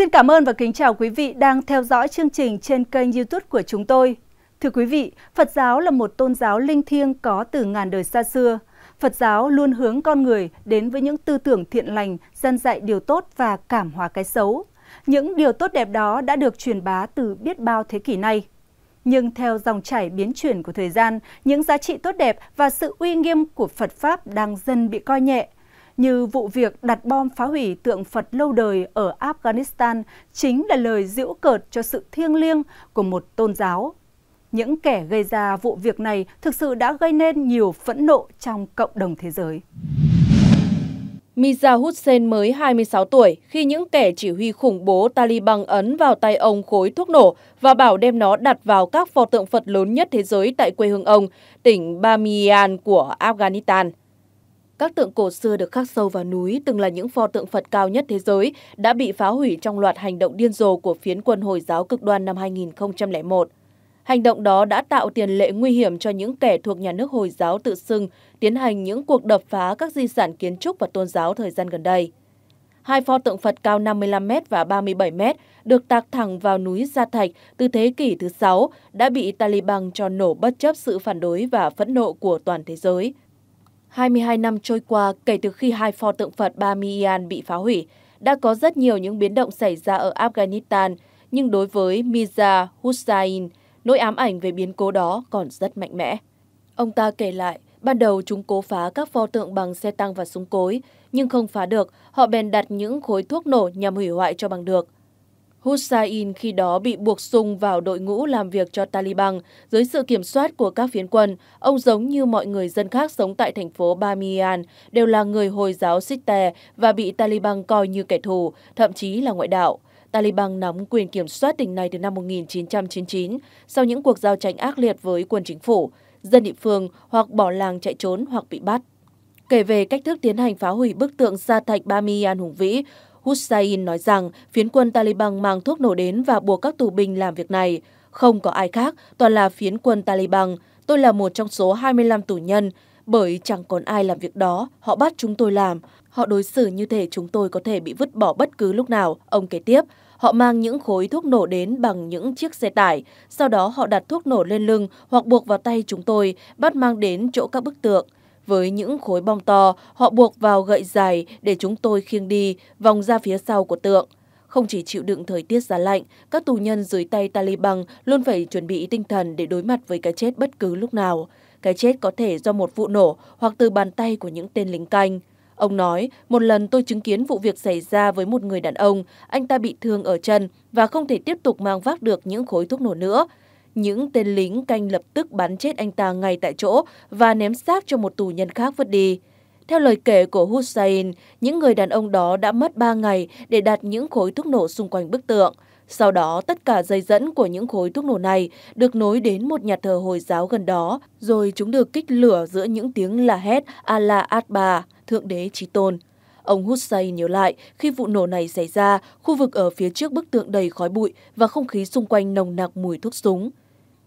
Xin cảm ơn và kính chào quý vị đang theo dõi chương trình trên kênh YouTube của chúng tôi. Thưa quý vị, Phật giáo là một tôn giáo linh thiêng có từ ngàn đời xa xưa. Phật giáo luôn hướng con người đến với những tư tưởng thiện lành, dân dạy điều tốt và cảm hóa cái xấu. Những điều tốt đẹp đó đã được truyền bá từ biết bao thế kỷ nay. Nhưng theo dòng chảy biến chuyển của thời gian, những giá trị tốt đẹp và sự uy nghiêm của Phật Pháp đang dần bị coi nhẹ – như vụ việc đặt bom phá hủy tượng Phật lâu đời ở Afghanistan chính là lời giễu cợt cho sự thiêng liêng của một tôn giáo. Những kẻ gây ra vụ việc này thực sự đã gây nên nhiều phẫn nộ trong cộng đồng thế giới. Misa Hussein mới 26 tuổi khi những kẻ chỉ huy khủng bố Taliban ấn vào tay ông khối thuốc nổ và bảo đem nó đặt vào các pho tượng Phật lớn nhất thế giới tại quê hương ông, tỉnh Bamiyan của Afghanistan các tượng cổ xưa được khắc sâu vào núi từng là những pho tượng Phật cao nhất thế giới đã bị phá hủy trong loạt hành động điên rồ của phiến quân Hồi giáo cực đoan năm 2001. Hành động đó đã tạo tiền lệ nguy hiểm cho những kẻ thuộc nhà nước Hồi giáo tự xưng tiến hành những cuộc đập phá các di sản kiến trúc và tôn giáo thời gian gần đây. Hai pho tượng Phật cao 55m và 37m được tạc thẳng vào núi Gia Thạch từ thế kỷ thứ 6 đã bị Taliban cho nổ bất chấp sự phản đối và phẫn nộ của toàn thế giới. 22 năm trôi qua kể từ khi hai pho tượng Phật Bamiyan bị phá hủy, đã có rất nhiều những biến động xảy ra ở Afghanistan, nhưng đối với Mirza Hussain, nỗi ám ảnh về biến cố đó còn rất mạnh mẽ. Ông ta kể lại, ban đầu chúng cố phá các pho tượng bằng xe tăng và súng cối, nhưng không phá được, họ bèn đặt những khối thuốc nổ nhằm hủy hoại cho bằng được – Hussein khi đó bị buộc sung vào đội ngũ làm việc cho Taliban dưới sự kiểm soát của các phiến quân. Ông giống như mọi người dân khác sống tại thành phố Bamiyan, đều là người Hồi giáo Sikh và bị Taliban coi như kẻ thù, thậm chí là ngoại đạo. Taliban nắm quyền kiểm soát tỉnh này từ năm 1999 sau những cuộc giao tranh ác liệt với quân chính phủ. Dân địa phương hoặc bỏ làng chạy trốn hoặc bị bắt. Kể về cách thức tiến hành phá hủy bức tượng sa thạch Bamiyan hùng vĩ, Hussein nói rằng phiến quân Taliban mang thuốc nổ đến và buộc các tù binh làm việc này. Không có ai khác, toàn là phiến quân Taliban. Tôi là một trong số 25 tù nhân, bởi chẳng còn ai làm việc đó, họ bắt chúng tôi làm. Họ đối xử như thể chúng tôi có thể bị vứt bỏ bất cứ lúc nào, ông kể tiếp. Họ mang những khối thuốc nổ đến bằng những chiếc xe tải, sau đó họ đặt thuốc nổ lên lưng hoặc buộc vào tay chúng tôi, bắt mang đến chỗ các bức tượng. Với những khối bom to, họ buộc vào gậy dài để chúng tôi khiêng đi, vòng ra phía sau của tượng. Không chỉ chịu đựng thời tiết giá lạnh, các tù nhân dưới tay Taliban luôn phải chuẩn bị tinh thần để đối mặt với cái chết bất cứ lúc nào. Cái chết có thể do một vụ nổ hoặc từ bàn tay của những tên lính canh. Ông nói, một lần tôi chứng kiến vụ việc xảy ra với một người đàn ông, anh ta bị thương ở chân và không thể tiếp tục mang vác được những khối thuốc nổ nữa những tên lính canh lập tức bắn chết anh ta ngay tại chỗ và ném xác cho một tù nhân khác vứt đi. Theo lời kể của Hussein, những người đàn ông đó đã mất 3 ngày để đặt những khối thuốc nổ xung quanh bức tượng. Sau đó, tất cả dây dẫn của những khối thuốc nổ này được nối đến một nhà thờ Hồi giáo gần đó, rồi chúng được kích lửa giữa những tiếng la hét Allah Akbar, Thượng Đế Chí Tôn. Ông Hussay nhớ lại, khi vụ nổ này xảy ra, khu vực ở phía trước bức tượng đầy khói bụi và không khí xung quanh nồng nặc mùi thuốc súng.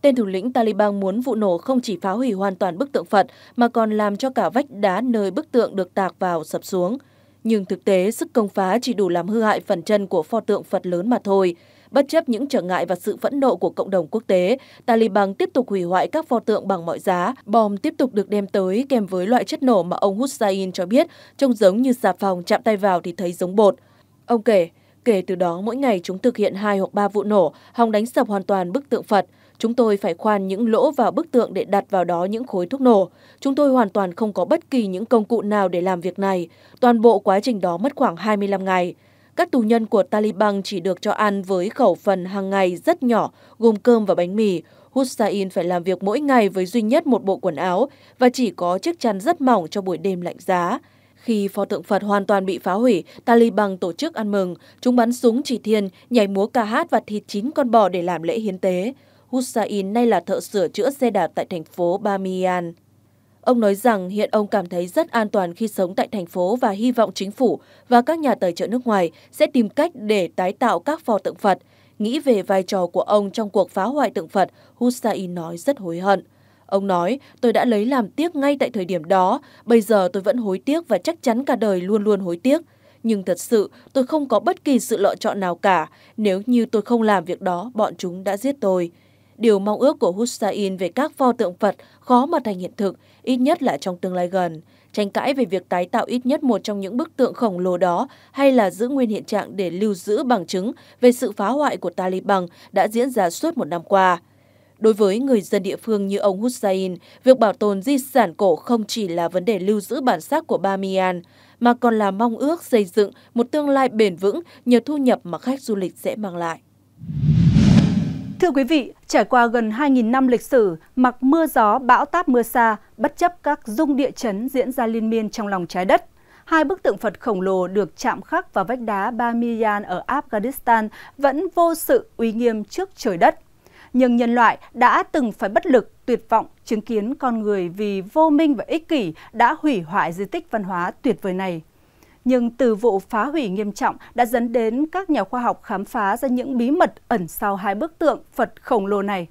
Tên thủ lĩnh Taliban muốn vụ nổ không chỉ phá hủy hoàn toàn bức tượng Phật mà còn làm cho cả vách đá nơi bức tượng được tạc vào sập xuống. Nhưng thực tế, sức công phá chỉ đủ làm hư hại phần chân của pho tượng Phật lớn mà thôi. Bất chấp những trở ngại và sự phẫn nộ của cộng đồng quốc tế, Taliban tiếp tục hủy hoại các pho tượng bằng mọi giá. Bom tiếp tục được đem tới kèm với loại chất nổ mà ông Hussein cho biết trông giống như xà phòng chạm tay vào thì thấy giống bột. Ông kể, kể từ đó mỗi ngày chúng thực hiện hai hoặc ba vụ nổ, hòng đánh sập hoàn toàn bức tượng Phật. Chúng tôi phải khoan những lỗ vào bức tượng để đặt vào đó những khối thuốc nổ. Chúng tôi hoàn toàn không có bất kỳ những công cụ nào để làm việc này. Toàn bộ quá trình đó mất khoảng 25 ngày. Các tù nhân của Taliban chỉ được cho ăn với khẩu phần hàng ngày rất nhỏ, gồm cơm và bánh mì. Hussain phải làm việc mỗi ngày với duy nhất một bộ quần áo và chỉ có chiếc chăn rất mỏng cho buổi đêm lạnh giá. Khi pho tượng Phật hoàn toàn bị phá hủy, Taliban tổ chức ăn mừng. Chúng bắn súng chỉ thiên, nhảy múa ca hát và thịt chín con bò để làm lễ hiến tế. Hussain nay là thợ sửa chữa xe đạp tại thành phố Bamiyan. Ông nói rằng hiện ông cảm thấy rất an toàn khi sống tại thành phố và hy vọng chính phủ và các nhà tài trợ nước ngoài sẽ tìm cách để tái tạo các pho tượng Phật. Nghĩ về vai trò của ông trong cuộc phá hoại tượng Phật, Hussein nói rất hối hận. Ông nói, tôi đã lấy làm tiếc ngay tại thời điểm đó, bây giờ tôi vẫn hối tiếc và chắc chắn cả đời luôn luôn hối tiếc. Nhưng thật sự, tôi không có bất kỳ sự lựa chọn nào cả. Nếu như tôi không làm việc đó, bọn chúng đã giết tôi. Điều mong ước của Hussein về các pho tượng Phật khó mà thành hiện thực, ít nhất là trong tương lai gần. Tranh cãi về việc tái tạo ít nhất một trong những bức tượng khổng lồ đó hay là giữ nguyên hiện trạng để lưu giữ bằng chứng về sự phá hoại của Taliban đã diễn ra suốt một năm qua. Đối với người dân địa phương như ông Hussein, việc bảo tồn di sản cổ không chỉ là vấn đề lưu giữ bản sắc của Bamiyan, mà còn là mong ước xây dựng một tương lai bền vững nhờ thu nhập mà khách du lịch sẽ mang lại. Thưa quý vị, trải qua gần 2.000 năm lịch sử, mặc mưa gió, bão táp mưa xa, bất chấp các dung địa chấn diễn ra liên miên trong lòng trái đất, hai bức tượng Phật khổng lồ được chạm khắc vào vách đá Bamiyan ở Afghanistan vẫn vô sự uy nghiêm trước trời đất. Nhưng nhân loại đã từng phải bất lực, tuyệt vọng chứng kiến con người vì vô minh và ích kỷ đã hủy hoại di tích văn hóa tuyệt vời này nhưng từ vụ phá hủy nghiêm trọng đã dẫn đến các nhà khoa học khám phá ra những bí mật ẩn sau hai bức tượng Phật khổng lồ này.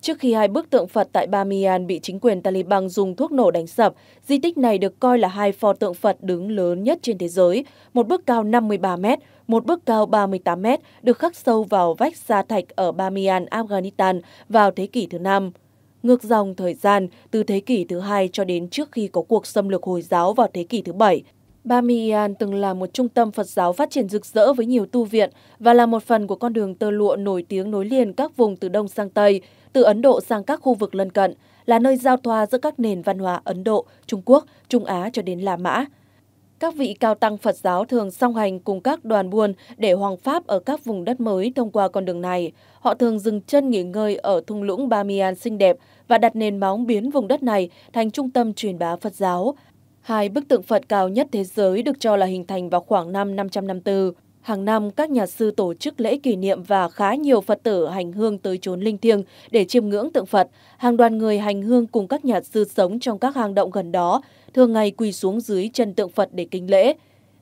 Trước khi hai bức tượng Phật tại Bamiyan bị chính quyền Taliban dùng thuốc nổ đánh sập, di tích này được coi là hai pho tượng Phật đứng lớn nhất trên thế giới, một bức cao 53 mét, một bức cao 38 mét, được khắc sâu vào vách sa thạch ở Bamiyan, Afghanistan vào thế kỷ thứ năm ngược dòng thời gian từ thế kỷ thứ hai cho đến trước khi có cuộc xâm lược Hồi giáo vào thế kỷ thứ bảy. Bamiyan từng là một trung tâm Phật giáo phát triển rực rỡ với nhiều tu viện và là một phần của con đường tơ lụa nổi tiếng nối liền các vùng từ Đông sang Tây, từ Ấn Độ sang các khu vực lân cận, là nơi giao thoa giữa các nền văn hóa Ấn Độ, Trung Quốc, Trung Á cho đến La Mã. Các vị cao tăng Phật giáo thường song hành cùng các đoàn buôn để hoàng pháp ở các vùng đất mới thông qua con đường này. Họ thường dừng chân nghỉ ngơi ở thung lũng Bamiyan xinh đẹp và đặt nền móng biến vùng đất này thành trung tâm truyền bá Phật giáo. Hai bức tượng Phật cao nhất thế giới được cho là hình thành vào khoảng năm 554. Hàng năm, các nhà sư tổ chức lễ kỷ niệm và khá nhiều Phật tử hành hương tới chốn linh thiêng để chiêm ngưỡng tượng Phật. Hàng đoàn người hành hương cùng các nhà sư sống trong các hang động gần đó, thường ngày quỳ xuống dưới chân tượng Phật để kính lễ.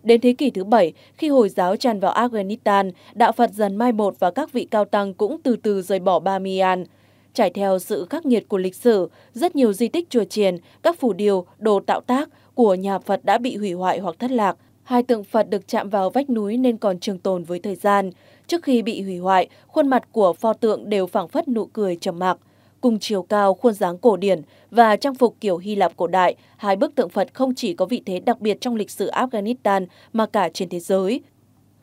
Đến thế kỷ thứ bảy, khi Hồi giáo tràn vào Afghanistan, đạo Phật dần mai một và các vị cao tăng cũng từ từ rời bỏ Bamiyan. Trải theo sự khắc nghiệt của lịch sử, rất nhiều di tích chùa chiền, các phủ điều, đồ tạo tác của nhà Phật đã bị hủy hoại hoặc thất lạc. Hai tượng Phật được chạm vào vách núi nên còn trường tồn với thời gian. Trước khi bị hủy hoại, khuôn mặt của pho tượng đều phảng phất nụ cười trầm mặc. Cùng chiều cao, khuôn dáng cổ điển và trang phục kiểu Hy Lạp cổ đại, hai bức tượng Phật không chỉ có vị thế đặc biệt trong lịch sử Afghanistan mà cả trên thế giới.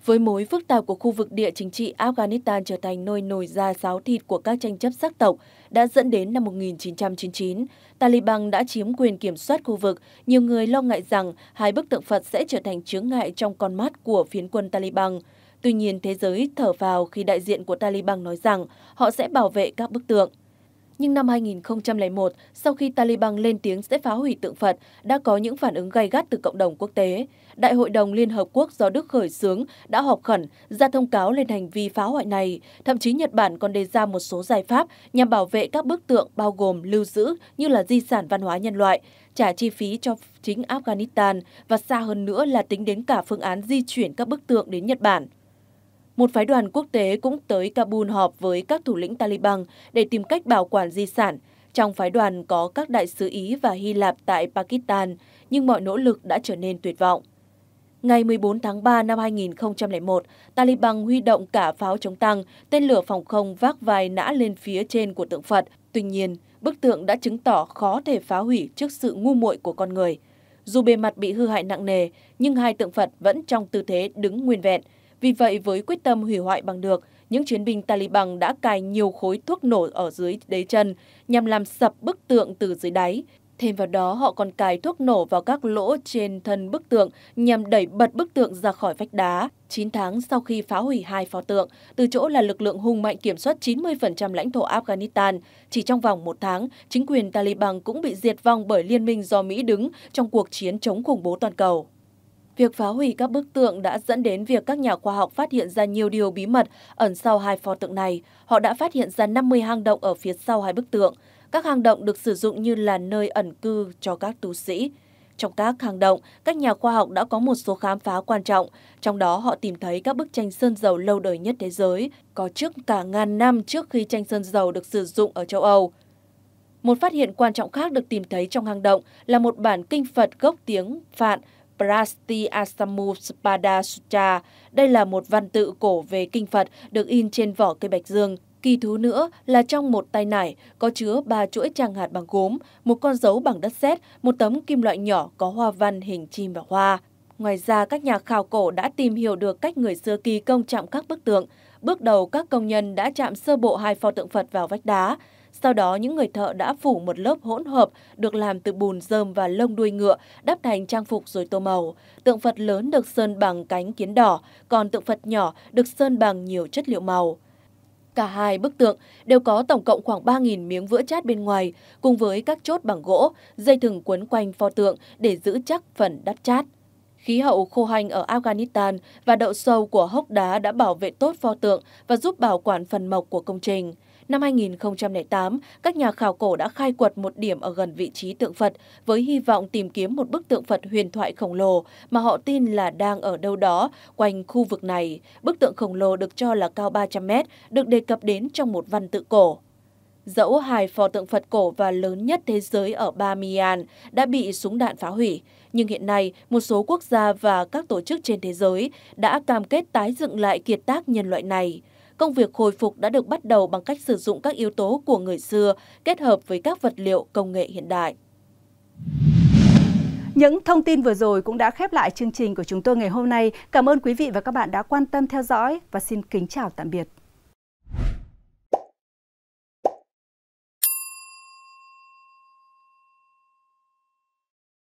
Với mối phức tạp của khu vực địa chính trị, Afghanistan trở thành nôi nổi ra sáo thịt của các tranh chấp sắc tộc đã dẫn đến năm 1999. Taliban đã chiếm quyền kiểm soát khu vực. Nhiều người lo ngại rằng hai bức tượng Phật sẽ trở thành chướng ngại trong con mắt của phiến quân Taliban. Tuy nhiên, thế giới thở vào khi đại diện của Taliban nói rằng họ sẽ bảo vệ các bức tượng. Nhưng năm 2001, sau khi Taliban lên tiếng sẽ phá hủy tượng Phật, đã có những phản ứng gay gắt từ cộng đồng quốc tế. Đại hội đồng Liên Hợp Quốc do Đức khởi xướng đã họp khẩn, ra thông cáo lên hành vi phá hoại này. Thậm chí Nhật Bản còn đề ra một số giải pháp nhằm bảo vệ các bức tượng bao gồm lưu giữ như là di sản văn hóa nhân loại, trả chi phí cho chính Afghanistan và xa hơn nữa là tính đến cả phương án di chuyển các bức tượng đến Nhật Bản một phái đoàn quốc tế cũng tới Kabul họp với các thủ lĩnh Taliban để tìm cách bảo quản di sản. Trong phái đoàn có các đại sứ Ý và Hy Lạp tại Pakistan, nhưng mọi nỗ lực đã trở nên tuyệt vọng. Ngày 14 tháng 3 năm 2001, Taliban huy động cả pháo chống tăng, tên lửa phòng không vác vài nã lên phía trên của tượng Phật. Tuy nhiên, bức tượng đã chứng tỏ khó thể phá hủy trước sự ngu muội của con người. Dù bề mặt bị hư hại nặng nề, nhưng hai tượng Phật vẫn trong tư thế đứng nguyên vẹn – vì vậy, với quyết tâm hủy hoại bằng được, những chiến binh Taliban đã cài nhiều khối thuốc nổ ở dưới đế chân nhằm làm sập bức tượng từ dưới đáy. Thêm vào đó, họ còn cài thuốc nổ vào các lỗ trên thân bức tượng nhằm đẩy bật bức tượng ra khỏi vách đá. 9 tháng sau khi phá hủy hai pho tượng, từ chỗ là lực lượng hùng mạnh kiểm soát 90% lãnh thổ Afghanistan, chỉ trong vòng một tháng, chính quyền Taliban cũng bị diệt vong bởi liên minh do Mỹ đứng trong cuộc chiến chống khủng bố toàn cầu. Việc phá hủy các bức tượng đã dẫn đến việc các nhà khoa học phát hiện ra nhiều điều bí mật ẩn sau hai pho tượng này. Họ đã phát hiện ra 50 hang động ở phía sau hai bức tượng. Các hang động được sử dụng như là nơi ẩn cư cho các tu sĩ. Trong các hang động, các nhà khoa học đã có một số khám phá quan trọng, trong đó họ tìm thấy các bức tranh sơn dầu lâu đời nhất thế giới, có trước cả ngàn năm trước khi tranh sơn dầu được sử dụng ở châu Âu. Một phát hiện quan trọng khác được tìm thấy trong hang động là một bản kinh Phật gốc tiếng Phạn Prasti Astamu Sutra. Đây là một văn tự cổ về kinh Phật được in trên vỏ cây bạch dương. Kỳ thú nữa là trong một tay nải có chứa ba chuỗi trang hạt bằng gốm, một con dấu bằng đất sét, một tấm kim loại nhỏ có hoa văn hình chim và hoa. Ngoài ra, các nhà khảo cổ đã tìm hiểu được cách người xưa kỳ công chạm các bức tượng. Bước đầu, các công nhân đã chạm sơ bộ hai pho tượng Phật vào vách đá. Sau đó, những người thợ đã phủ một lớp hỗn hợp được làm từ bùn dơm và lông đuôi ngựa, đắp thành trang phục rồi tô màu. Tượng Phật lớn được sơn bằng cánh kiến đỏ, còn tượng Phật nhỏ được sơn bằng nhiều chất liệu màu. Cả hai bức tượng đều có tổng cộng khoảng 3.000 miếng vữa chát bên ngoài, cùng với các chốt bằng gỗ, dây thừng quấn quanh pho tượng để giữ chắc phần đắp chát. Khí hậu khô hành ở Afghanistan và đậu sâu của hốc đá đã bảo vệ tốt pho tượng và giúp bảo quản phần mộc của công trình năm 2008, các nhà khảo cổ đã khai quật một điểm ở gần vị trí tượng Phật với hy vọng tìm kiếm một bức tượng Phật huyền thoại khổng lồ mà họ tin là đang ở đâu đó quanh khu vực này. Bức tượng khổng lồ được cho là cao 300 mét, được đề cập đến trong một văn tự cổ. Dẫu hai phò tượng Phật cổ và lớn nhất thế giới ở Ba Mian đã bị súng đạn phá hủy, nhưng hiện nay một số quốc gia và các tổ chức trên thế giới đã cam kết tái dựng lại kiệt tác nhân loại này công việc hồi phục đã được bắt đầu bằng cách sử dụng các yếu tố của người xưa kết hợp với các vật liệu công nghệ hiện đại. Những thông tin vừa rồi cũng đã khép lại chương trình của chúng tôi ngày hôm nay. Cảm ơn quý vị và các bạn đã quan tâm theo dõi và xin kính chào tạm biệt.